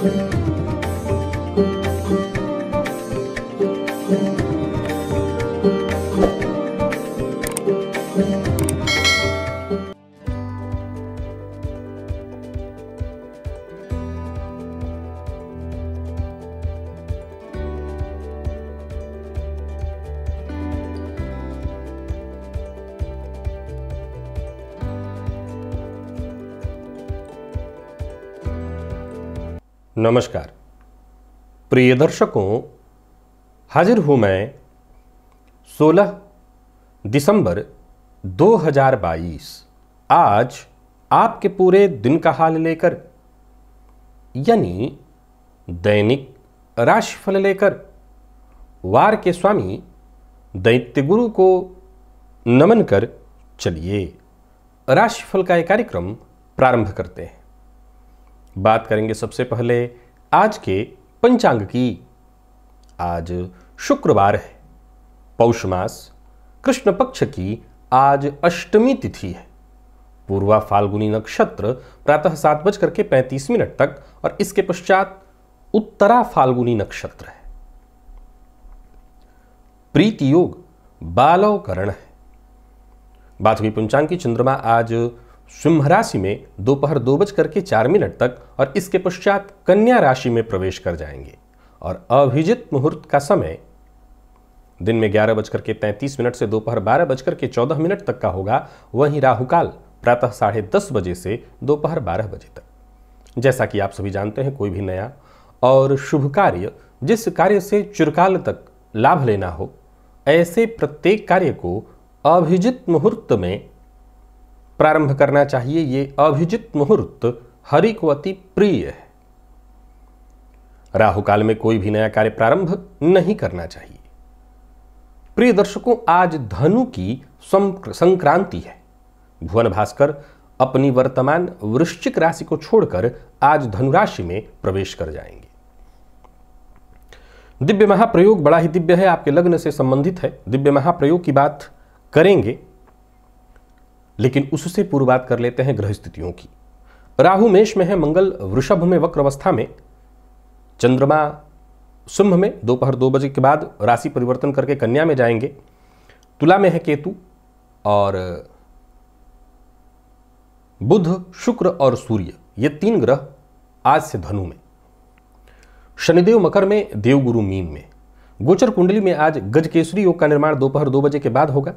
Thank you. नमस्कार प्रिय दर्शकों हाजिर हूं मैं 16 दिसंबर 2022 आज आपके पूरे दिन का हाल लेकर यानी दैनिक राशिफल लेकर वार के स्वामी दैत्य गुरु को नमन कर चलिए राशिफल का एक कार्यक्रम प्रारंभ करते हैं बात करेंगे सबसे पहले आज के पंचांग की आज शुक्रवार है पौष मास कृष्ण पक्ष की आज अष्टमी तिथि है पूर्वा फाल्गुनी नक्षत्र प्रातः सात बजकर के पैंतीस मिनट तक और इसके पश्चात उत्तरा फाल्गुनी नक्षत्र है प्रीति योग बालवकरण है बात हुई पंचांग की चंद्रमा आज सिंह राशि में दोपहर दो बज करके चार मिनट तक और इसके पश्चात कन्या राशि में प्रवेश कर जाएंगे और अभिजित मुहूर्त का समय दिन में ग्यारह बजकर के तैंतीस मिनट से दोपहर बारह बजकर के चौदह मिनट तक का होगा वहीं राहुकाल प्रातः साढ़े दस बजे से दोपहर बारह बजे तक जैसा कि आप सभी जानते हैं कोई भी नया और शुभ कार्य जिस कार्य से चिरकाल तक लाभ लेना हो ऐसे प्रत्येक कार्य को अभिजित मुहूर्त में प्रारंभ करना चाहिए ये अभिजित मुहूर्त हरि को अति प्रिय है राहु काल में कोई भी नया कार्य प्रारंभ नहीं करना चाहिए प्रिय दर्शकों आज धनु की संक्रांति है भुवन भास्कर अपनी वर्तमान वृश्चिक राशि को छोड़कर आज धनुराशि में प्रवेश कर जाएंगे दिव्य महाप्रयोग बड़ा ही दिव्य है आपके लग्न से संबंधित है दिव्य महाप्रयोग की बात करेंगे लेकिन उससे पूर्व बात कर लेते हैं ग्रह स्थितियों की राहु मेष में है मंगल वृषभ में वक्र अवस्था में चंद्रमा सुंभ में दोपहर दो, दो बजे के बाद राशि परिवर्तन करके कन्या में जाएंगे तुला में है केतु और बुध शुक्र और सूर्य ये तीन ग्रह आज से धनु में शनिदेव मकर में देवगुरु मीन में गोचर कुंडली में आज गजकेसरी योग का निर्माण दोपहर दो, दो बजे के बाद होगा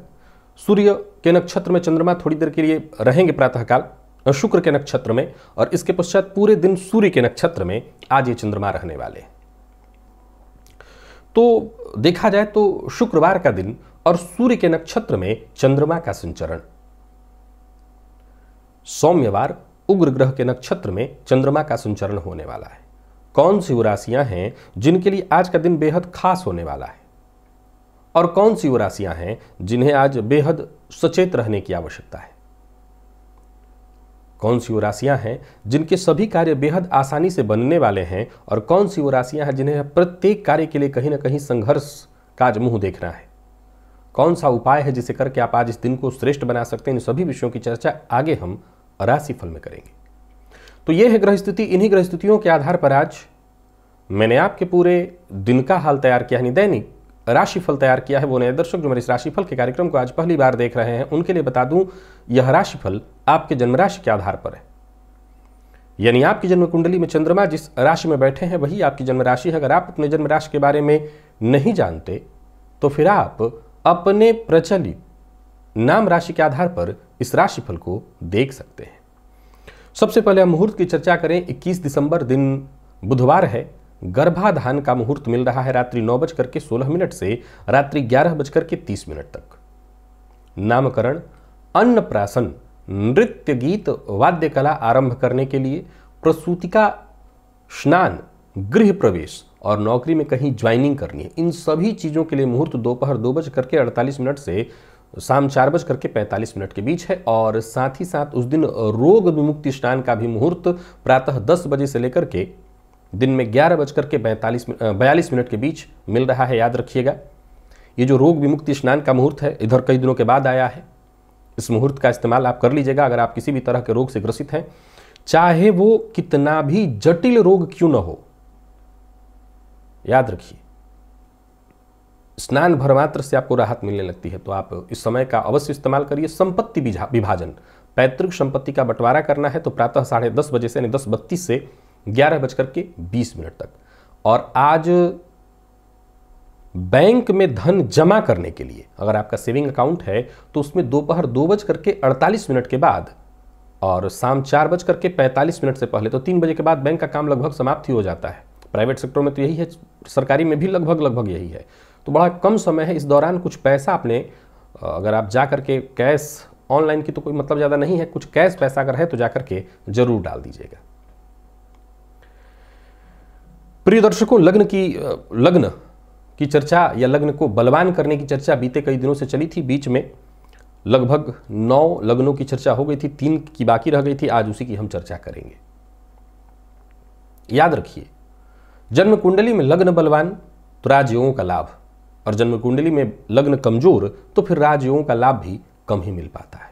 सूर्य के नक्षत्र में चंद्रमा थोड़ी देर के लिए रहेंगे प्रातःकाल शुक्र के नक्षत्र में और इसके पश्चात पूरे दिन सूर्य के नक्षत्र में आज ये चंद्रमा रहने वाले तो देखा जाए तो शुक्रवार का दिन और सूर्य के नक्षत्र में चंद्रमा का संचरण सौम्यवार उग्र ग्रह के नक्षत्र में चंद्रमा का संचरण होने वाला है कौन सी वो राशियां हैं जिनके लिए आज का दिन बेहद खास होने वाला है और कौन सी वो राशियां हैं जिन्हें आज बेहद सचेत रहने की आवश्यकता है कौन सी वो राशियां हैं जिनके सभी कार्य बेहद आसानी से बनने वाले हैं और कौन सी वो राशियां हैं जिन्हें प्रत्येक कार्य के लिए कहीं ना कहीं संघर्ष काज मुंह देखना है कौन सा उपाय है जिसे करके आप आज इस दिन को श्रेष्ठ बना सकते हैं इन सभी विषयों की चर्चा आगे हम राशिफल में करेंगे तो यह है ग्रह स्थिति इन्हीं ग्रह स्थितियों के आधार पर आज मैंने आपके पूरे दिन का हाल तैयार किया यानी दैनिक राशिफल तैयार किया है वो नए दर्शक जो मेरे इस राशिफल के कार्यक्रम को आज पहली बार देख रहे हैं उनके लिए बता दूं यह राशिफल आपके जन्म राशि के आधार पर है यानी आपकी जन्म कुंडली में चंद्रमा जिस राशि में बैठे हैं वही आपकी जन्म राशि है अगर आप अपने जन्म राशि के बारे में नहीं जानते तो फिर आप अपने प्रचलित नाम राशि के आधार पर इस राशिफल को देख सकते हैं सबसे पहले हम मुहूर्त की चर्चा करें 21 दिसंबर दिन बुधवार है गर्भाधान का मुहूर्त मिल रहा है रात्रि नौ बजकर के सोलह मिनट से रात्रि ग्यारह बजकर के तीस मिनट तक नामकरण अन्नप्राशन नृत्य गीत वाद्य कला आरंभ करने के लिए प्रसूतिका स्नान गृह प्रवेश और नौकरी में कहीं ज्वाइनिंग करनी है इन सभी चीज़ों के लिए मुहूर्त दोपहर दो, दो बज करके अड़तालीस मिनट से शाम चार बज करके पैंतालीस मिनट के बीच है और साथ ही साथ उस दिन रोग विमुक्ति स्नान का भी मुहूर्त प्रातः दस बजे से लेकर के दिन में ग्यारह बजकर के पैंतालीस बयालीस मिनट के बीच मिल रहा है याद रखिएगा ये जो रोग विमुक्ति स्नान का मुहूर्त है इधर कई दिनों के बाद आया है इस मुहूर्त का इस्तेमाल आप कर लीजिएगा अगर आप किसी भी तरह के रोग से ग्रसित हैं चाहे वो कितना भी जटिल रोग क्यों ना हो याद रखिए स्नान भर मात्र से आपको राहत मिलने लगती है तो आप इस समय का अवश्य इस्तेमाल करिए संपत्ति विभाजन पैतृक संपत्ति का बंटवारा करना है तो प्रातः साढ़े दस बजे से यानी दस बत्तीस से ग्यारह बजकर के बीस मिनट तक और आज बैंक में धन जमा करने के लिए अगर आपका सेविंग अकाउंट है तो उसमें दोपहर दो, दो बज करके अड़तालीस मिनट के बाद और शाम चार बज करके पैंतालीस मिनट से पहले तो तीन बजे के बाद बैंक का काम लगभग समाप्त ही हो जाता है प्राइवेट सेक्टर में तो यही है सरकारी में भी लगभग लगभग यही है तो बड़ा कम समय है इस दौरान कुछ पैसा आपने अगर आप जा करके कैश ऑनलाइन की तो कोई मतलब ज़्यादा नहीं है कुछ कैश पैसा अगर है तो जा करके ज़रूर डाल दीजिएगा प्रिय दर्शकों लग्न की लग्न की चर्चा या लग्न को बलवान करने की चर्चा बीते कई दिनों से चली थी बीच में लगभग नौ लग्नों की चर्चा हो गई थी तीन की बाकी रह गई थी आज उसी की हम चर्चा करेंगे याद रखिए जन्म कुंडली में लग्न बलवान तो राजयोगों का लाभ और जन्म कुंडली में लग्न कमजोर तो फिर राजयोगों का लाभ भी कम ही मिल पाता है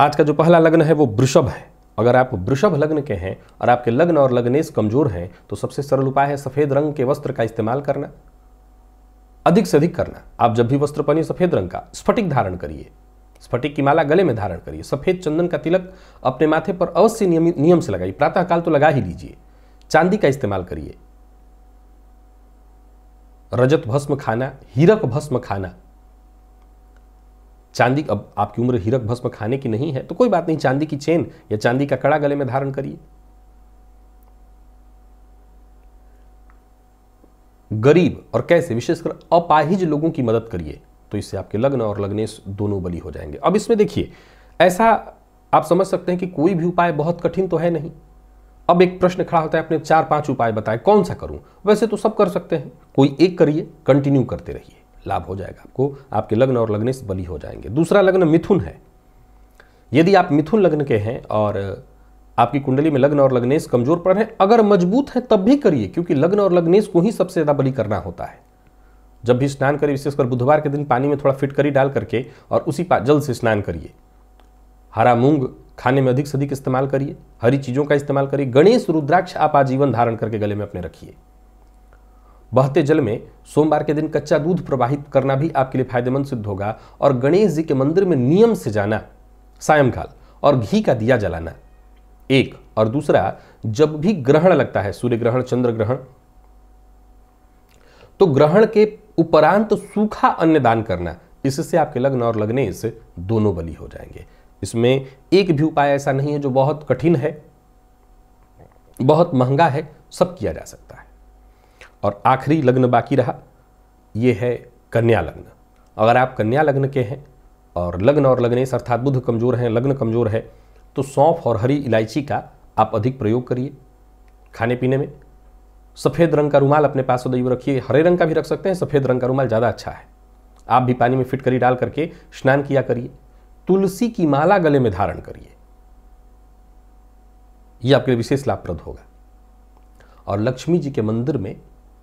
आज का जो पहला लग्न है वो वृषभ है अगर आप वृषभ लग्न के हैं और आपके लग्न और लग्नेश कमजोर हैं तो सबसे सरल उपाय है सफ़ेद रंग के वस्त्र का इस्तेमाल करना अधिक से अधिक करना आप जब भी वस्त्र पहनिए सफ़ेद रंग का स्फटिक धारण करिए स्फटिक की माला गले में धारण करिए सफ़ेद चंदन का तिलक अपने माथे पर अवश्य नियम से लगाइए प्रातःकाल तो लगा ही लीजिए चांदी का इस्तेमाल करिए रजत भस्म खाना हीरक भस्म खाना चांदी अब आपकी उम्र हीरक भस्म खाने की नहीं है तो कोई बात नहीं चांदी की चेन या चांदी का कड़ा गले में धारण करिए गरीब और कैसे विशेषकर अपाहिज लोगों की मदद करिए तो इससे आपके लग्न और लग्नेश दोनों बली हो जाएंगे अब इसमें देखिए ऐसा आप समझ सकते हैं कि कोई भी उपाय बहुत कठिन तो है नहीं अब एक प्रश्न खड़ा होता है अपने चार पांच उपाय बताए कौन सा करूं वैसे तो सब कर सकते हैं कोई एक करिए कंटिन्यू करते रहिए लाभ हो जाएगा आपको आपके लग्न और लग्न से हो जाएंगे दूसरा लग्न मिथुन है यदि आप मिथुन लग्न के हैं और आपकी कुंडली में लग्न और लग्नेश कमजोर पर है अगर मजबूत है तब भी करिए क्योंकि लग्न और लग्नेश को ही सबसे ज़्यादा बलि करना होता है जब भी स्नान करिए विशेषकर बुधवार के दिन पानी में थोड़ा फिटकरी डाल करके और उसी जल से स्नान करिए हरा मूंग खाने में अधिक से अधिक इस्तेमाल करिए हरी चीज़ों का इस्तेमाल करिए गणेश रुद्राक्ष आप आजीवन धारण करके गले में अपने रखिए बहते जल में सोमवार के दिन कच्चा दूध प्रवाहित करना भी आपके लिए फायदेमंद सिद्ध होगा और गणेश जी के मंदिर में नियम से जाना सायंकाल और घी का दिया जलाना एक और दूसरा जब भी ग्रहण लगता है सूर्य ग्रहण चंद्र ग्रहण तो ग्रहण के उपरांत तो सूखा अन्न दान करना इससे आपके लग्न और लगने से दोनों बलि हो जाएंगे इसमें एक भी उपाय ऐसा नहीं है जो बहुत कठिन है बहुत महंगा है सब किया जा सकता है और आखिरी लग्न बाकी रहा ये है कन्या लग्न अगर आप कन्या लग्न के हैं और लग्न और लग्नेश अर्थात बुध कमज़ोर हैं लग्न कमज़ोर है तो सौंफ और हरी इलायची का आप अधिक प्रयोग करिए खाने पीने में सफ़ेद रंग का रुमाल अपने पास सदैव रखिए हरे रंग का भी रख सकते हैं सफ़ेद रंग का रुमाल ज़्यादा अच्छा है आप भी पानी में फिटकरी डाल करके स्नान किया करिए तुलसी की माला गले में धारण करिए यह आपके लिए विशेष लाभप्रद होगा और लक्ष्मी जी के मंदिर में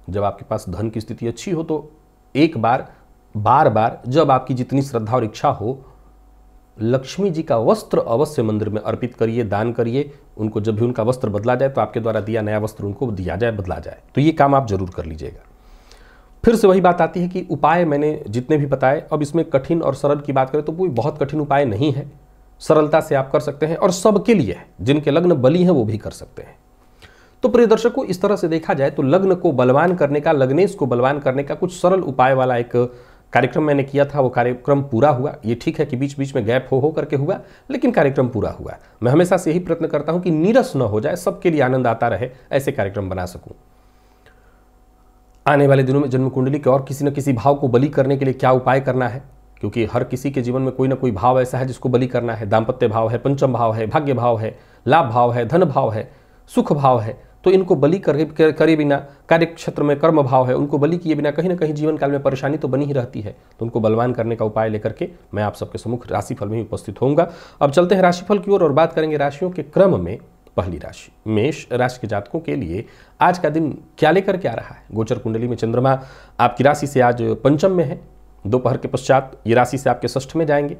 जब आपके पास धन की स्थिति अच्छी हो तो एक बार बार बार जब आपकी जितनी श्रद्धा और इच्छा हो लक्ष्मी जी का वस्त्र अवश्य मंदिर में अर्पित करिए दान करिए उनको जब भी उनका वस्त्र बदला जाए तो आपके द्वारा दिया नया वस्त्र उनको दिया जाए बदला जाए तो ये काम आप जरूर कर लीजिएगा फिर से वही बात आती है कि उपाय मैंने जितने भी बताए अब इसमें कठिन और सरल की बात करें तो कोई बहुत कठिन उपाय नहीं है सरलता से आप कर सकते हैं और सबके लिए है जिनके लग्न बली हैं वो भी कर सकते हैं तो प्रिय दर्शकों इस तरह से देखा जाए तो लग्न को बलवान करने का लग्नेश को बलवान करने का कुछ सरल उपाय वाला एक कार्यक्रम मैंने किया था वो कार्यक्रम पूरा हुआ ये ठीक है कि बीच बीच में गैप हो हो करके हुआ लेकिन कार्यक्रम पूरा हुआ मैं हमेशा से यही प्रयत्न करता हूं कि नीरस न हो जाए सबके लिए आनंद आता रहे ऐसे कार्यक्रम बना सकूं आने वाले दिनों में जन्म कुंडली के और किसी न किसी भाव को बली करने के लिए क्या उपाय करना है क्योंकि हर किसी के जीवन में कोई ना कोई भाव ऐसा है जिसको बली करना है दाम्पत्य भाव है पंचम भाव है भाग्य भाव है लाभ भाव है धन भाव है सुख भाव है तो इनको बलि करे करे बिना कार्य क्षेत्र में कर्म भाव है उनको बलि किए बिना कहीं ना कहीं जीवन काल में परेशानी तो बनी ही रहती है तो उनको बलवान करने का उपाय लेकर के मैं आप सबके सम्मुख राशिफल में उपस्थित होऊंगा अब चलते हैं राशिफल की ओर और, और बात करेंगे राशियों के क्रम में पहली राशि मेष राशि के जातकों के लिए आज का दिन क्या लेकर के आ रहा है गोचर कुंडली में चंद्रमा आपकी राशि से आज पंचम में है दोपहर के पश्चात ये राशि से आपके षष्ठ में जाएंगे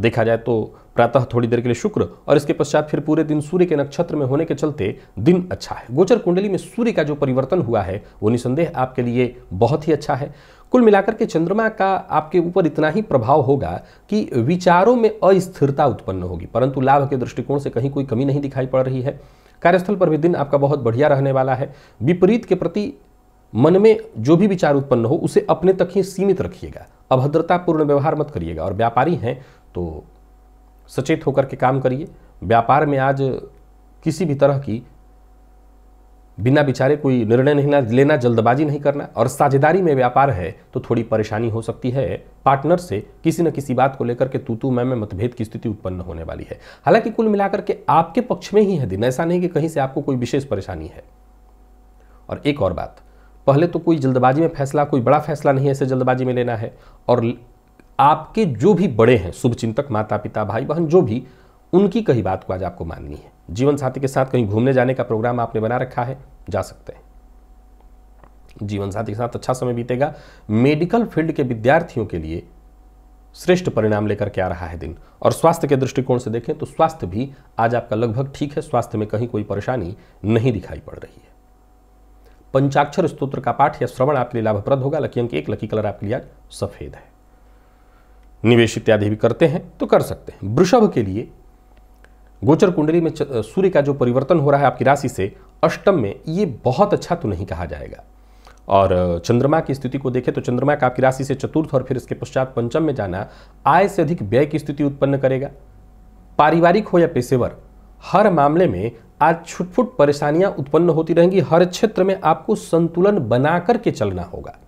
देखा जाए तो प्रातः थोड़ी देर के लिए शुक्र और इसके पश्चात फिर पूरे दिन सूर्य के नक्षत्र में होने के चलते दिन अच्छा है गोचर कुंडली में सूर्य का जो परिवर्तन हुआ है वो निसंदेह आपके लिए बहुत ही अच्छा है कुल मिलाकर के चंद्रमा का आपके ऊपर इतना ही प्रभाव होगा कि विचारों में अस्थिरता उत्पन्न होगी परंतु लाभ के दृष्टिकोण से कहीं कोई कमी नहीं दिखाई पड़ रही है कार्यस्थल पर भी दिन आपका बहुत बढ़िया रहने वाला है विपरीत के प्रति मन में जो भी विचार उत्पन्न हो उसे अपने तक ही सीमित रखिएगा अभद्रतापूर्ण व्यवहार मत करिएगा और व्यापारी हैं तो सचेत होकर के काम करिए व्यापार में आज किसी भी तरह की बिना विचारे कोई निर्णय नहीं लेना जल्दबाजी नहीं करना और साझेदारी में व्यापार है तो थोड़ी परेशानी हो सकती है पार्टनर से किसी न किसी बात को लेकर के तू तू मैं मैं मतभेद की स्थिति उत्पन्न होने वाली है हालांकि कुल मिलाकर के आपके पक्ष में ही है दिन ऐसा नहीं कि कहीं से आपको कोई विशेष परेशानी है और एक और बात पहले तो कोई जल्दबाजी में फैसला कोई बड़ा फैसला नहीं ऐसे जल्दबाजी में लेना है और आपके जो भी बड़े हैं शुभचिंतक माता पिता भाई बहन जो भी उनकी कही बात को आज आपको माननी है जीवन साथी के साथ कहीं घूमने जाने का प्रोग्राम आपने बना रखा है जा सकते हैं जीवन साथी के साथ अच्छा समय बीतेगा मेडिकल फील्ड के विद्यार्थियों के लिए श्रेष्ठ परिणाम लेकर के आ रहा है दिन और स्वास्थ्य के दृष्टिकोण से देखें तो स्वास्थ्य भी आज आपका लगभग ठीक है स्वास्थ्य में कहीं कोई परेशानी नहीं दिखाई पड़ रही है पंचाक्षर स्तोत्र का पाठ या श्रवण आपके लिए लाभप्रद होगा लकी अंक एक लकी कलर आपके लिए आज सफेद है निवेश इत्यादि भी करते हैं तो कर सकते हैं वृषभ के लिए गोचर कुंडली में सूर्य का जो परिवर्तन हो रहा है आपकी राशि से अष्टम में ये बहुत अच्छा तो नहीं कहा जाएगा और चंद्रमा की स्थिति को देखें तो चंद्रमा का आपकी राशि से चतुर्थ और फिर इसके पश्चात पंचम में जाना आय से अधिक व्यय की स्थिति उत्पन्न करेगा पारिवारिक हो या पेशेवर हर मामले में आज छुटफुट परेशानियां उत्पन्न होती रहेंगी हर क्षेत्र में आपको संतुलन बना करके चलना होगा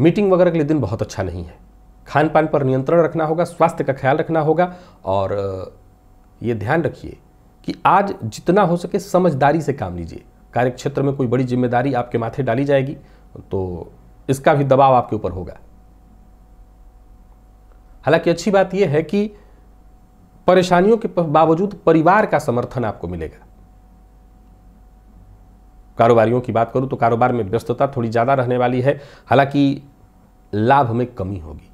मीटिंग वगैरह के लिए दिन बहुत अच्छा नहीं है खान पान पर नियंत्रण रखना होगा स्वास्थ्य का ख्याल रखना होगा और ये ध्यान रखिए कि आज जितना हो सके समझदारी से काम लीजिए कार्यक्षेत्र में कोई बड़ी जिम्मेदारी आपके माथे डाली जाएगी तो इसका भी दबाव आपके ऊपर होगा हालांकि अच्छी बात यह है कि परेशानियों के बावजूद परिवार का समर्थन आपको मिलेगा कारोबारियों की बात करूँ तो कारोबार में व्यस्तता थोड़ी ज़्यादा रहने वाली है हालांकि लाभ में कमी होगी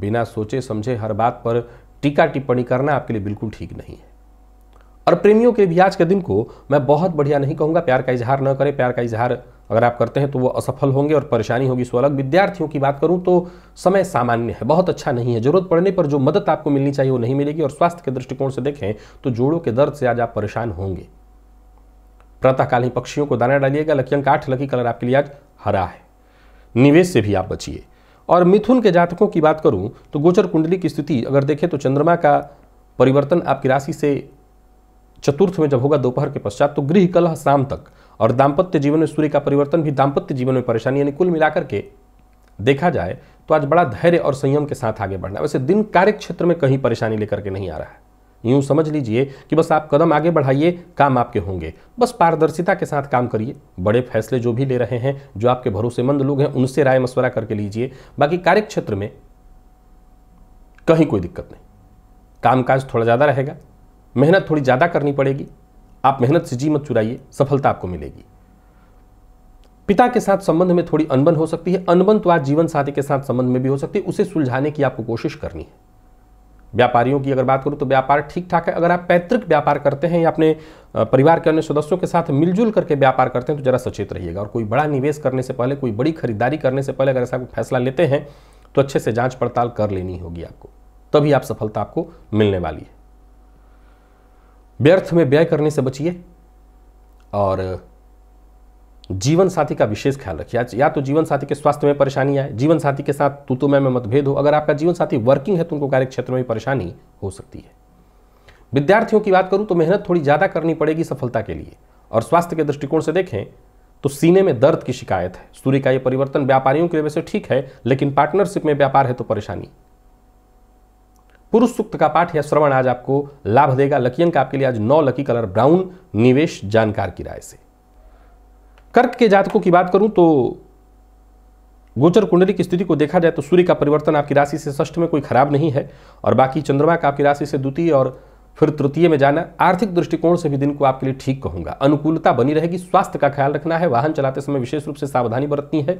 बिना सोचे समझे हर बात पर टीका टिप्पणी करना आपके लिए बिल्कुल ठीक नहीं है और प्रेमियों के भी आज के दिन को मैं बहुत बढ़िया नहीं कहूंगा प्यार का इजहार न करें प्यार का इजहार अगर आप करते हैं तो वो असफल होंगे और परेशानी होगी सो अलग विद्यार्थियों की बात करूँ तो समय सामान्य है बहुत अच्छा नहीं है जरूरत पड़ने पर जो मदद आपको मिलनी चाहिए वो नहीं मिलेगी और स्वास्थ्य के दृष्टिकोण से देखें तो जोड़ों के दर्द से आज आप परेशान होंगे प्रातःकाल ही पक्षियों को दाना डालिएगा लकी अंक आठ लकी कलर आपके लिए आज हरा है निवेश से भी आप बचिए और मिथुन के जातकों की बात करूं तो गोचर कुंडली की स्थिति अगर देखें तो चंद्रमा का परिवर्तन आपकी राशि से चतुर्थ में जब होगा दोपहर के पश्चात तो गृह कलह शाम तक और दाम्पत्य जीवन में सूर्य का परिवर्तन भी दाम्पत्य जीवन में परेशानी यानी कुल मिलाकर के देखा जाए तो आज बड़ा धैर्य और संयम के साथ आगे बढ़ना वैसे दिन कार्य क्षेत्र में कहीं परेशानी लेकर के नहीं आ रहा है यूं समझ लीजिए कि बस आप कदम आगे बढ़ाइए काम आपके होंगे बस पारदर्शिता के साथ काम करिए बड़े फैसले जो भी ले रहे हैं जो आपके भरोसेमंद लोग हैं उनसे राय मशवरा करके लीजिए बाकी कार्य क्षेत्र में कहीं कोई दिक्कत नहीं कामकाज थोड़ा ज़्यादा रहेगा मेहनत थोड़ी ज़्यादा करनी पड़ेगी आप मेहनत से जी मत चुराइए सफलता आपको मिलेगी पिता के साथ संबंध में थोड़ी अनबन हो सकती है अनबन तो आज जीवन साथी के साथ संबंध में भी हो सकती है उसे सुलझाने की आपको कोशिश करनी है व्यापारियों की अगर बात करूँ तो व्यापार ठीक ठाक है अगर आप पैतृक व्यापार करते हैं या अपने परिवार के अन्य सदस्यों के साथ मिलजुल करके व्यापार करते हैं तो ज़रा सचेत रहिएगा और कोई बड़ा निवेश करने से पहले कोई बड़ी खरीदारी करने से पहले अगर ऐसा कोई फैसला लेते हैं तो अच्छे से जांच पड़ताल कर लेनी होगी आपको तभी आप सफलता आपको मिलने वाली है व्यर्थ में व्यय करने से बचिए और जीवन साथी का विशेष ख्याल रखिए या तो जीवन साथी के स्वास्थ्य में परेशानी आए जीवन साथी के साथ तू तो मैं में मतभेद हो अगर आपका जीवन साथी वर्किंग है तो उनको कार्य क्षेत्र में परेशानी हो सकती है विद्यार्थियों की बात करूं तो मेहनत थोड़ी ज़्यादा करनी पड़ेगी सफलता के लिए और स्वास्थ्य के दृष्टिकोण से देखें तो सीने में दर्द की शिकायत है सूर्य का यह परिवर्तन व्यापारियों के लिए वैसे ठीक है लेकिन पार्टनरशिप में व्यापार है तो परेशानी पुरुष सूक्त का पाठ या श्रवण आज आपको लाभ देगा लकियन का आपके लिए आज नौ लकी कलर ब्राउन निवेश जानकार की राय से कर्क के जातकों की बात करूं तो गोचर कुंडली की स्थिति को देखा जाए तो सूर्य का परिवर्तन आपकी राशि से षष्ठ में कोई खराब नहीं है और बाकी चंद्रमा का आपकी राशि से द्वितीय और फिर तृतीय में जाना आर्थिक दृष्टिकोण से भी दिन को आपके लिए ठीक कहूंगा अनुकूलता बनी रहेगी स्वास्थ्य का ख्याल रखना है वाहन चलाते समय विशेष रूप से सावधानी बरतनी है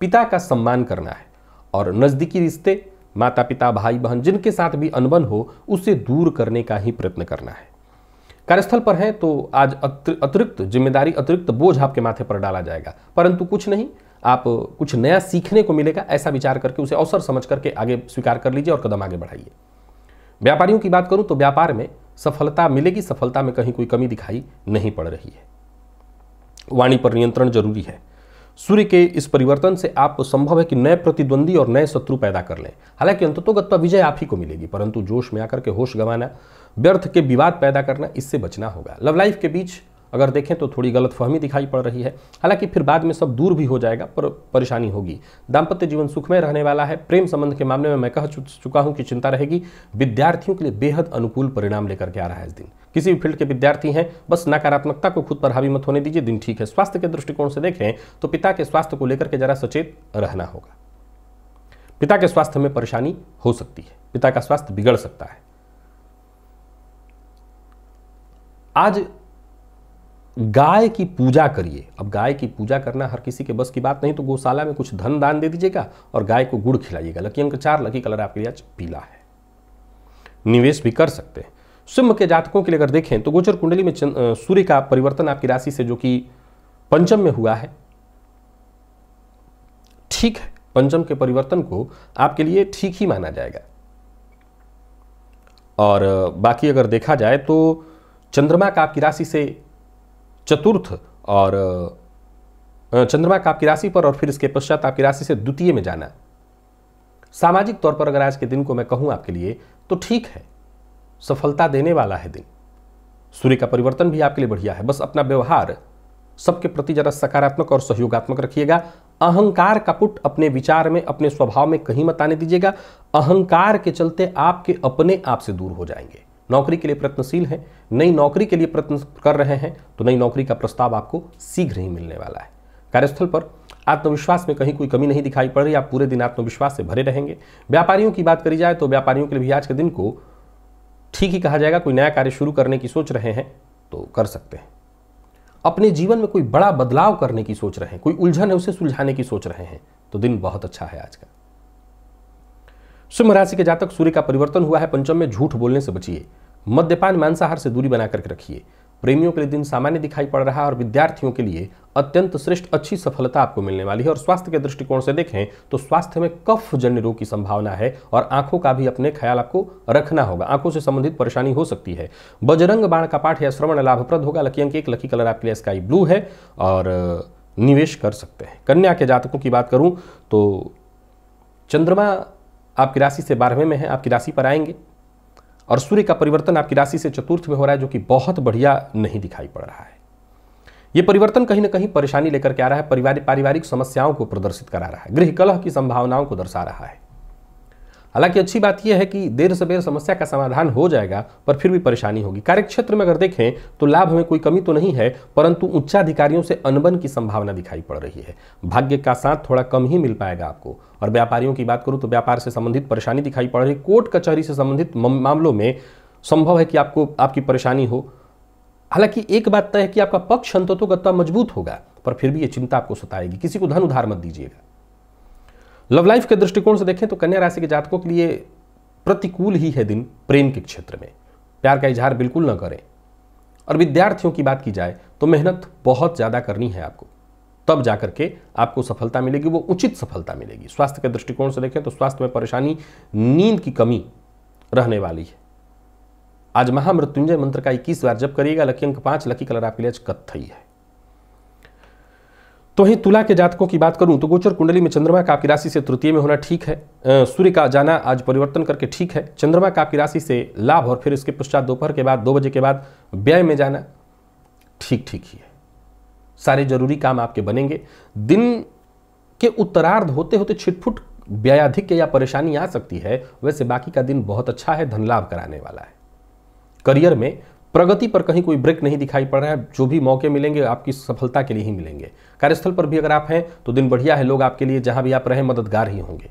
पिता का सम्मान करना है और नज़दीकी रिश्ते माता पिता भाई बहन जिनके साथ भी अनबन हो उसे दूर करने का ही प्रयत्न करना है कार्यस्थल पर हैं तो आज अतिरिक्त जिम्मेदारी अतिरिक्त बोझ आपके माथे पर डाला जाएगा परंतु कुछ नहीं आप कुछ नया सीखने को मिलेगा ऐसा विचार करके उसे अवसर समझ करके आगे स्वीकार कर लीजिए और कदम आगे बढ़ाइए व्यापारियों की बात करूं तो व्यापार में सफलता मिलेगी सफलता में कहीं कोई कमी दिखाई नहीं पड़ रही है वाणी पर नियंत्रण जरूरी है सूर्य के इस परिवर्तन से आप संभव है कि नए प्रतिद्वंदी और नए शत्रु पैदा कर लें हालांकि अंततोगत विजय आप ही को मिलेगी परंतु जोश में आकर के होश गंवाना व्यर्थ के विवाद पैदा करना इससे बचना होगा लव लाइफ के बीच अगर देखें तो थोड़ी गलत फहमी दिखाई पड़ रही है हालांकि फिर बाद में सब दूर भी हो जाएगा पर परेशानी होगी दाम्पत्य जीवन सुखमय रहने वाला है प्रेम संबंध के मामले में मैं कह चुका हूं कि चिंता रहेगी विद्यार्थियों के लिए बेहद अनुकूल परिणाम लेकर के आ रहा है इस दिन किसी भी फील्ड के विद्यार्थी हैं बस नकारात्मकता को खुद पर हावी मत होने दीजिए दिन ठीक है स्वास्थ्य के दृष्टिकोण से देखें तो पिता के स्वास्थ्य को लेकर के जरा सचेत रहना होगा पिता के स्वास्थ्य में परेशानी हो सकती है पिता का स्वास्थ्य बिगड़ सकता है आज गाय की पूजा करिए अब गाय की पूजा करना हर किसी के बस की बात नहीं तो गौशाला में कुछ धन दान दे दीजिएगा और गाय को गुड़ खिलाइएगा लकी अंक चार लकी कलर आपके लिए आज पीला है निवेश भी कर सकते हैं सिंह के जातकों के लिए अगर देखें तो गोचर कुंडली में सूर्य का परिवर्तन आपकी राशि से जो कि पंचम में हुआ है ठीक है पंचम के परिवर्तन को आपके लिए ठीक ही माना जाएगा और बाकी अगर देखा जाए तो चंद्रमा का आपकी राशि से चतुर्थ और चंद्रमा का आपकी राशि पर और फिर इसके पश्चात आपकी राशि से द्वितीय में जाना सामाजिक तौर पर अगर आज के दिन को मैं कहूं आपके लिए तो ठीक है सफलता देने वाला है दिन सूर्य का परिवर्तन भी आपके लिए बढ़िया है बस अपना व्यवहार सबके प्रति जरा सकारात्मक और सहयोगात्मक रखिएगा अहंकार का पुट अपने विचार में अपने स्वभाव में कहीं मत आने दीजिएगा अहंकार के चलते आपके अपने आप से दूर हो जाएंगे नौकरी के लिए प्रयत्नशील हैं नई नौकरी के लिए प्रयत्न कर रहे हैं तो नई नौकरी का प्रस्ताव आपको शीघ्र ही मिलने वाला है कार्यस्थल पर आत्मविश्वास में कहीं कोई कमी नहीं दिखाई पड़ रही आप पूरे दिन आत्मविश्वास से भरे रहेंगे व्यापारियों की बात करी जाए तो व्यापारियों के लिए भी आज के दिन को ठीक ही कहा जाएगा कोई नया कार्य शुरू करने की सोच रहे हैं तो कर सकते हैं अपने जीवन में कोई बड़ा बदलाव करने की सोच रहे हैं कोई उलझन है उसे सुलझाने की सोच रहे हैं तो दिन बहुत अच्छा है आज का सिंह राशि के जातक सूर्य का परिवर्तन हुआ है पंचम में झूठ बोलने से बचिए मद्यपान मांसाहार से दूरी बना करके रखिए प्रेमियों के लिए दिन सामान्य दिखाई पड़ रहा है और विद्यार्थियों के लिए अत्यंत श्रेष्ठ अच्छी सफलता आपको मिलने वाली है और स्वास्थ्य के दृष्टिकोण से देखें तो स्वास्थ्य में कफ जन्य रोग की संभावना है और आंखों का भी अपने ख्याल आपको रखना होगा आंखों से संबंधित परेशानी हो सकती है बजरंग बाण का पाठ या श्रवण लाभप्रद होगा लकी अंक एक लकी कलर आपके लिए स्काई ब्लू है और निवेश कर सकते हैं कन्या के जातकों की बात करूं तो चंद्रमा आपकी राशि से बारहवें में है आपकी राशि पर आएंगे और सूर्य का परिवर्तन आपकी राशि से चतुर्थ में हो रहा है जो कि बहुत बढ़िया नहीं दिखाई पड़ रहा है यह परिवर्तन कहीं ना कहीं परेशानी लेकर के आ रहा है पारिवारिक समस्याओं को प्रदर्शित करा रहा है गृह कलह की संभावनाओं को दर्शा रहा है हालांकि अच्छी बात यह है कि देर सवेर समस्या का समाधान हो जाएगा पर फिर भी परेशानी होगी कार्यक्षेत्र में अगर देखें तो लाभ में कोई कमी तो नहीं है परंतु उच्चाधिकारियों से अनबन की संभावना दिखाई पड़ रही है भाग्य का साथ थोड़ा कम ही मिल पाएगा आपको और व्यापारियों की बात करूं तो व्यापार से संबंधित परेशानी दिखाई पड़ रही कोर्ट कचहरी से संबंधित मामलों में संभव है कि आपको आपकी परेशानी हो हालांकि एक बात तय है कि आपका पक्ष अंतोगत्ता मजबूत होगा पर फिर भी ये चिंता आपको सताएगी किसी को धन उधार मत दीजिएगा लव लाइफ के दृष्टिकोण से देखें तो कन्या राशि के जातकों के लिए प्रतिकूल ही है दिन प्रेम के क्षेत्र में प्यार का इजहार बिल्कुल ना करें और विद्यार्थियों की बात की जाए तो मेहनत बहुत ज़्यादा करनी है आपको तब जाकर के आपको सफलता मिलेगी वो उचित सफलता मिलेगी स्वास्थ्य के दृष्टिकोण से देखें तो स्वास्थ्य में परेशानी नींद की कमी रहने वाली है आज महामृत्युंजय मंत्र का इक्कीस बार जब करिएगा लकी अंक पांच लकी कलर आपके लिए आज कत्थई है तो वहीं तुला के जातकों की बात करूं तो गोचर कुंडली में चंद्रमा का आपकी राशि से तृतीय में होना ठीक है सूर्य का जाना आज परिवर्तन करके ठीक है चंद्रमा का आपकी राशि से लाभ और फिर इसके पश्चात दोपहर के बाद दो बजे के बाद व्यय में जाना ठीक ठीक ही है सारे जरूरी काम आपके बनेंगे दिन के उत्तरार्ध होते होते छिटफुट व्यायाधिक या परेशानी आ सकती है वैसे बाकी का दिन बहुत अच्छा है धन लाभ कराने वाला है करियर में प्रगति पर कहीं कोई ब्रेक नहीं दिखाई पड़ रहा है जो भी मौके मिलेंगे आपकी सफलता के लिए ही मिलेंगे कार्यस्थल पर भी अगर आप हैं तो दिन बढ़िया है लोग आपके लिए जहां भी आप रहें मददगार ही होंगे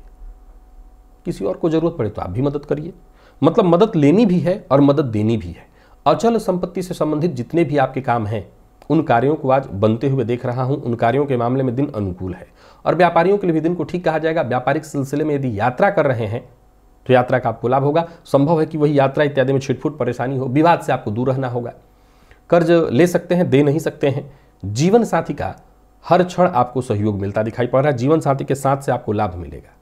किसी और को जरूरत पड़े तो आप भी मदद करिए मतलब मदद लेनी भी है और मदद देनी भी है अचल संपत्ति से संबंधित जितने भी आपके काम हैं उन कार्यों को आज बनते हुए देख रहा हूं उन कार्यों के मामले में दिन अनुकूल है और व्यापारियों के लिए भी दिन को ठीक कहा जाएगा व्यापारिक सिलसिले में यदि यात्रा कर रहे हैं तो यात्रा का आपको लाभ होगा संभव है कि वही यात्रा इत्यादि में छिटफुट परेशानी हो विवाद से आपको दूर रहना होगा कर्ज ले सकते हैं दे नहीं सकते हैं जीवन साथी का हर क्षण आपको सहयोग मिलता दिखाई पड़ रहा है जीवन साथी के साथ से आपको लाभ मिलेगा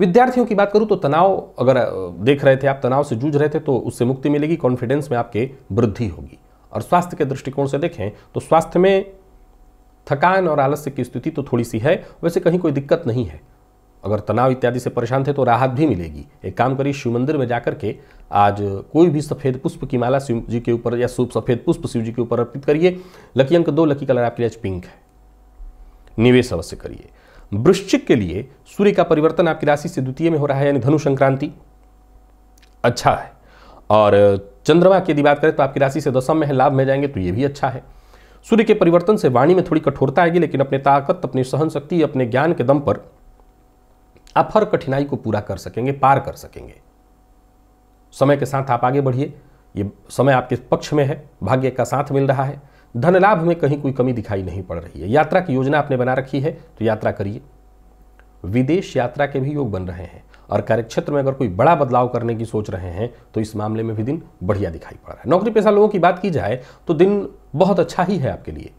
विद्यार्थियों की बात करूं तो तनाव अगर देख रहे थे आप तनाव से जूझ रहे थे तो उससे मुक्ति मिलेगी कॉन्फिडेंस में आपके वृद्धि होगी और स्वास्थ्य के दृष्टिकोण से देखें तो स्वास्थ्य में थकान और आलस्य की स्थिति तो थोड़ी सी है वैसे कहीं कोई दिक्कत नहीं है अगर तनाव इत्यादि से परेशान थे तो राहत भी मिलेगी एक काम करिए शिव मंदिर में जाकर के आज कोई भी सफ़ेद पुष्प की माला शिव जी के ऊपर या शुभ सफ़ेद पुष्प शिव जी के ऊपर अर्पित करिए लकी अंक दो लकी कलर आपके लिए आज पिंक है निवेश अवश्य करिए वृश्चिक के लिए सूर्य का परिवर्तन आपकी राशि से द्वितीय में हो रहा है यानी धनु संक्रांति अच्छा है और चंद्रमा की यदि बात करें तो आपकी राशि से दशम में है लाभ में जाएंगे तो ये भी अच्छा है सूर्य के परिवर्तन से वाणी में थोड़ी कठोरता आएगी लेकिन अपने ताकत अपनी सहन शक्ति अपने ज्ञान के दम पर आप हर कठिनाई को पूरा कर सकेंगे पार कर सकेंगे समय के साथ आप आगे बढ़िए ये समय आपके पक्ष में है भाग्य का साथ मिल रहा है धन लाभ में कहीं कोई कमी दिखाई नहीं पड़ रही है यात्रा की योजना आपने बना रखी है तो यात्रा करिए विदेश यात्रा के भी योग बन रहे हैं और कार्यक्षेत्र में अगर कोई बड़ा बदलाव करने की सोच रहे हैं तो इस मामले में भी दिन बढ़िया दिखाई पड़ रहा है नौकरी पेशा लोगों की बात की जाए तो दिन बहुत अच्छा ही है आपके लिए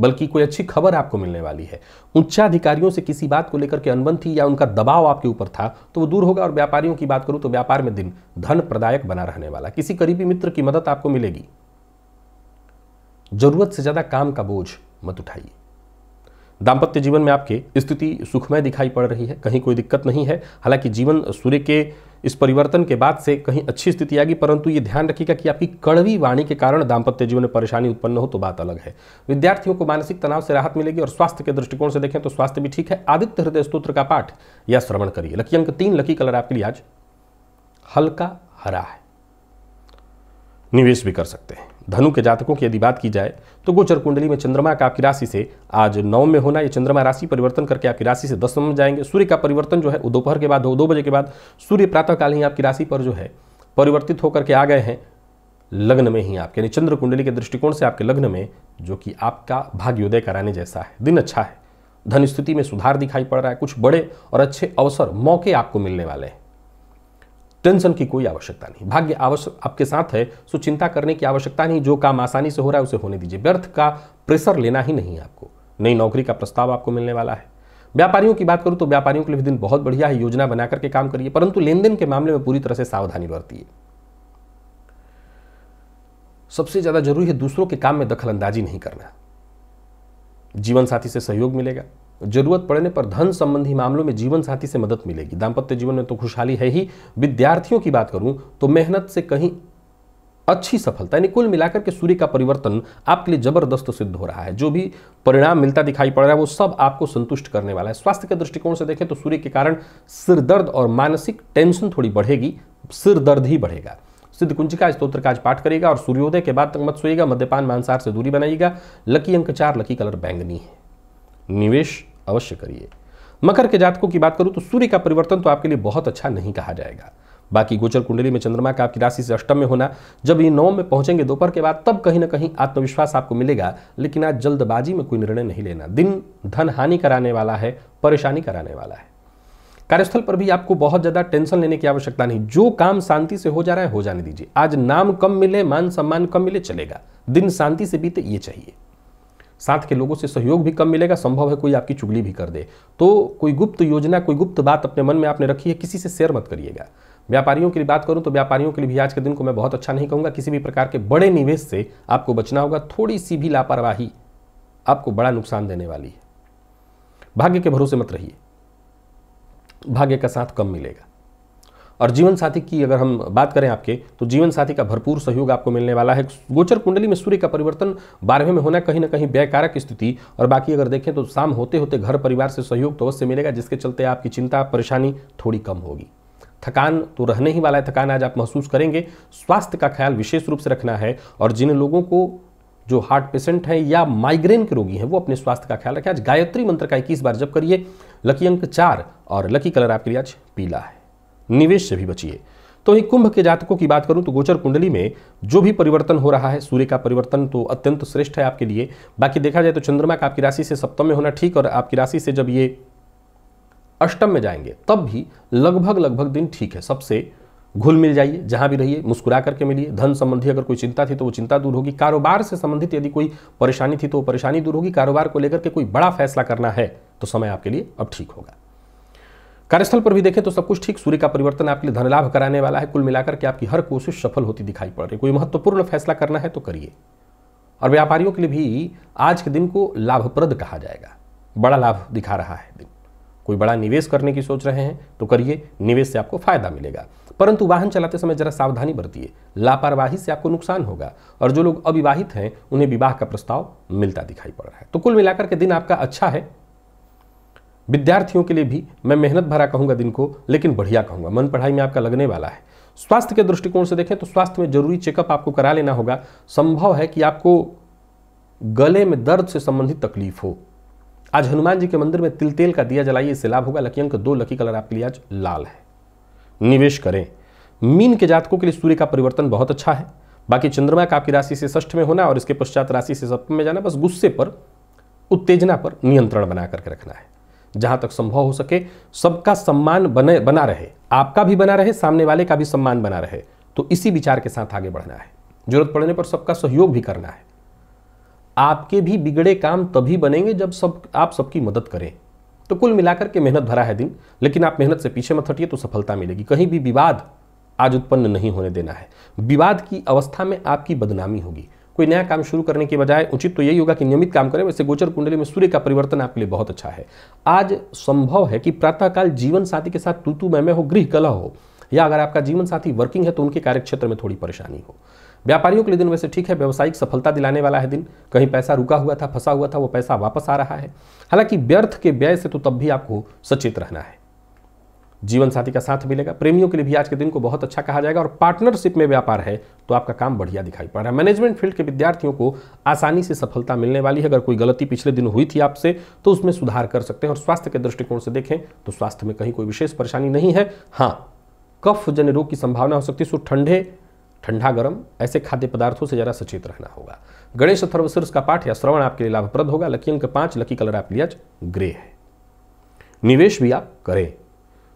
बल्कि कोई अच्छी खबर आपको मिलने वाली है उच्चाधिकारियों से किसी बात को लेकर के अनबन थी या उनका दबाव आपके ऊपर था तो वो दूर होगा और व्यापारियों की बात करूं तो व्यापार में दिन धन प्रदायक बना रहने वाला किसी करीबी मित्र की मदद आपको मिलेगी जरूरत से ज़्यादा काम का बोझ मत उठाइए दाम्पत्य जीवन में आपकी स्थिति सुखमय दिखाई पड़ रही है कहीं कोई दिक्कत नहीं है हालांकि जीवन सूर्य के इस परिवर्तन के बाद से कहीं अच्छी स्थिति आएगी परंतु ये ध्यान रखिएगा कि आपकी कड़वी वाणी के कारण दाम्पत्य जीवन में परेशानी उत्पन्न हो तो बात अलग है विद्यार्थियों को मानसिक तनाव से राहत मिलेगी और स्वास्थ्य के दृष्टिकोण से देखें तो स्वास्थ्य भी ठीक है आदित्य हृदय स्त्रोत्र का पाठ या श्रवण करिए लकी अंक तीन लकी कलर आपके लिए आज हल्का हरा है निवेश भी कर सकते हैं धनु के जातकों की यदि बात की जाए तो गोचर कुंडली में चंद्रमा का आपकी राशि से आज नौ में होना ये चंद्रमा राशि परिवर्तन करके आपकी राशि से दसम में जाएंगे सूर्य का परिवर्तन जो है वो दोपहर के बाद दो दो बजे के बाद सूर्य प्रातःकाल ही आपकी राशि पर जो है परिवर्तित होकर के आ गए हैं लग्न में ही आपके यानी चंद्र कुंडली के दृष्टिकोण से आपके लग्न में जो कि आपका भाग्योदय कराने जैसा है दिन अच्छा है धन स्थिति में सुधार दिखाई पड़ रहा है कुछ बड़े और अच्छे अवसर मौके आपको मिलने वाले हैं टेंशन की कोई आवश्यकता नहीं भाग्य आवश्यक आपके साथ है सो चिंता करने की आवश्यकता नहीं जो काम आसानी से हो रहा है उसे होने दीजिए व्यर्थ का प्रेशर लेना ही नहीं है आपको नई नौकरी का प्रस्ताव आपको मिलने वाला है व्यापारियों की बात करूं तो व्यापारियों के लिए दिन बहुत बढ़िया है योजना बना करके काम करिए परंतु लेन देन के मामले में पूरी तरह से सावधानी बरतिए सबसे ज़्यादा जरूरी है दूसरों के काम में दखलंदाजी नहीं करना जीवन साथी से सहयोग मिलेगा जरूरत पड़ने पर धन संबंधी मामलों में जीवन साथी से मदद मिलेगी दाम्पत्य जीवन में तो खुशहाली है ही विद्यार्थियों की बात करूं तो मेहनत से कहीं अच्छी सफलता यानी कुल मिलाकर के सूर्य का परिवर्तन आपके लिए जबरदस्त सिद्ध हो रहा है जो भी परिणाम मिलता दिखाई पड़ रहा है वो सब आपको संतुष्ट करने वाला है स्वास्थ्य के दृष्टिकोण से देखें तो सूर्य के कारण सिरदर्द और मानसिक टेंशन थोड़ी बढ़ेगी सिर दर्द ही बढ़ेगा सिद्ध कुंजिका स्त्रोत्र का आज पाठ करेगा और सूर्योदय के बाद तक मत सोएगा मद्यपान मांसाहार से दूरी बनाइएगा लकी अंक चार लकी कलर बैंगनी है निवेश अवश्य करिए मकर के जातकों की बात करूं तो सूर्य का परिवर्तन तो आपके लिए बहुत अच्छा नहीं कहा जाएगा बाकी गोचर कुंडली में चंद्रमा का आपकी राशि से अष्टम में होना जब ये नौ में पहुंचेंगे दोपहर के बाद तब कहीं ना कहीं आत्मविश्वास आपको मिलेगा लेकिन आज जल्दबाजी में कोई निर्णय नहीं लेना दिन धन हानि कराने वाला है परेशानी कराने वाला है कार्यस्थल पर भी आपको बहुत ज़्यादा टेंशन लेने की आवश्यकता नहीं जो काम शांति से हो जा रहा है हो जाने दीजिए आज नाम कम मिले मान सम्मान कम मिले चलेगा दिन शांति से बीते ये चाहिए साथ के लोगों से सहयोग भी कम मिलेगा संभव है कोई आपकी चुगली भी कर दे तो कोई गुप्त योजना कोई गुप्त बात अपने मन में आपने रखी है किसी से शेयर मत करिएगा व्यापारियों की बात करूं तो व्यापारियों के लिए भी आज के दिन को मैं बहुत अच्छा नहीं कहूंगा किसी भी प्रकार के बड़े निवेश से आपको बचना होगा थोड़ी सी भी लापरवाही आपको बड़ा नुकसान देने वाली है भाग्य के भरोसे मत रहिए भाग्य का साथ कम मिलेगा और जीवन साथी की अगर हम बात करें आपके तो जीवन साथी का भरपूर सहयोग आपको मिलने वाला है गोचर कुंडली में सूर्य का परिवर्तन बारहवें में होना कहीं ना कहीं व्ययकारक स्थिति और बाकी अगर देखें तो शाम होते होते घर परिवार से सहयोग तो अवश्य मिलेगा जिसके चलते आपकी चिंता परेशानी थोड़ी कम होगी थकान तो रहने ही वाला है थकान आज आप महसूस करेंगे स्वास्थ्य का ख्याल विशेष रूप से रखना है और जिन लोगों को जो हार्ट पेशेंट हैं या माइग्रेन के रोगी हैं वो अपने स्वास्थ्य का ख्याल रखें आज गायत्री मंत्र का इक्कीस बार जब करिए लकी अंक चार और लकी कलर आपके लिए आज पीला है निवेश से भी बचिए तो वहीं कुंभ के जातकों की बात करूं तो गोचर कुंडली में जो भी परिवर्तन हो रहा है सूर्य का परिवर्तन तो अत्यंत श्रेष्ठ है आपके लिए बाकी देखा जाए तो चंद्रमा का आपकी राशि से सप्तम में होना ठीक और आपकी राशि से जब ये अष्टम में जाएंगे तब भी लगभग लगभग दिन ठीक है सबसे घुल मिल जाइए जहाँ भी रहिए मुस्कुरा करके मिलिए धन संबंधी अगर कोई चिंता थी तो वो चिंता दूर होगी कारोबार से संबंधित यदि कोई परेशानी थी तो वो परेशानी दूर होगी कारोबार को लेकर के कोई बड़ा फैसला करना है तो समय आपके लिए अब ठीक होगा कार्यस्थल पर भी देखें तो सब कुछ ठीक सूर्य का परिवर्तन आपके लिए लाभ कराने वाला है कुल मिलाकर के आपकी हर कोशिश सफल होती दिखाई पड़ रही है कोई महत्वपूर्ण फैसला करना है तो करिए और व्यापारियों के लिए भी आज के दिन को लाभप्रद कहा जाएगा बड़ा लाभ दिखा रहा है दिन कोई बड़ा निवेश करने की सोच रहे हैं तो करिए निवेश से आपको फायदा मिलेगा परंतु वाहन चलाते समय जरा सावधानी बरतिए लापरवाही से आपको नुकसान होगा और जो लोग अविवाहित हैं उन्हें विवाह का प्रस्ताव मिलता दिखाई पड़ रहा है तो कुल मिलाकर के दिन आपका अच्छा है विद्यार्थियों के लिए भी मैं मेहनत भरा कहूंगा दिन को लेकिन बढ़िया कहूंगा मन पढ़ाई में आपका लगने वाला है स्वास्थ्य के दृष्टिकोण से देखें तो स्वास्थ्य में जरूरी चेकअप आपको करा लेना होगा संभव है कि आपको गले में दर्द से संबंधित तकलीफ हो आज हनुमान जी के मंदिर में तिल तेल का दिया जलाइए इससे लाभ होगा लकी अंक दो लकी कलर आपके लिए आज लाल है निवेश करें मीन के जातकों के लिए सूर्य का परिवर्तन बहुत अच्छा है बाकी चंद्रमा का आपकी राशि से षष्ठ में होना और इसके पश्चात राशि से सप्तम में जाना बस गुस्से पर उत्तेजना पर नियंत्रण बना करके रखना है जहां तक संभव हो सके सबका सम्मान बने बना रहे आपका भी बना रहे सामने वाले का भी सम्मान बना रहे तो इसी विचार के साथ आगे बढ़ना है जरूरत पड़ने पर सबका सहयोग भी करना है आपके भी बिगड़े काम तभी बनेंगे जब सब आप सबकी मदद करें तो कुल मिलाकर के मेहनत भरा है दिन लेकिन आप मेहनत से पीछे मत हटिए तो सफलता मिलेगी कहीं भी विवाद आज उत्पन्न नहीं होने देना है विवाद की अवस्था में आपकी बदनामी होगी कोई नया काम शुरू करने के बजाय उचित तो यही होगा कि नियमित काम करें वैसे गोचर कुंडली में सूर्य का परिवर्तन आपके लिए बहुत अच्छा है आज संभव है कि प्रातःकाल जीवन साथी के साथ तूतु में हो गृह कला हो या अगर आपका जीवन साथी वर्किंग है तो उनके कार्यक्षेत्र में थोड़ी परेशानी हो व्यापारियों के लिए दिन वैसे ठीक है व्यावसायिक सफलता दिलाने वाला है दिन कहीं पैसा रुका हुआ था फंसा हुआ था वो पैसा वापस आ रहा है हालांकि व्यर्थ के व्यय से तो तब भी आपको सचेत रहना है जीवन साथी का साथ मिलेगा प्रेमियों के लिए भी आज के दिन को बहुत अच्छा कहा जाएगा और पार्टनरशिप में व्यापार है तो आपका काम बढ़िया दिखाई पड़ रहा है मैनेजमेंट फील्ड के विद्यार्थियों को आसानी से सफलता मिलने वाली है अगर कोई गलती पिछले दिन हुई थी आपसे तो उसमें सुधार कर सकते हैं और स्वास्थ्य के दृष्टिकोण से देखें तो स्वास्थ्य में कहीं कोई विशेष परेशानी नहीं है हाँ कफ जन रोग की संभावना हो सकती है सो ठंडे ठंडा गर्म ऐसे खाद्य पदार्थों से जरा सचेत रहना होगा गणेश अथर्वशीर्ष का पाठ या श्रवण आपके लिए लाभप्रद होगा लकी अंक पांच लकी कलर आपके लिए आज ग्रे है निवेश भी आप करें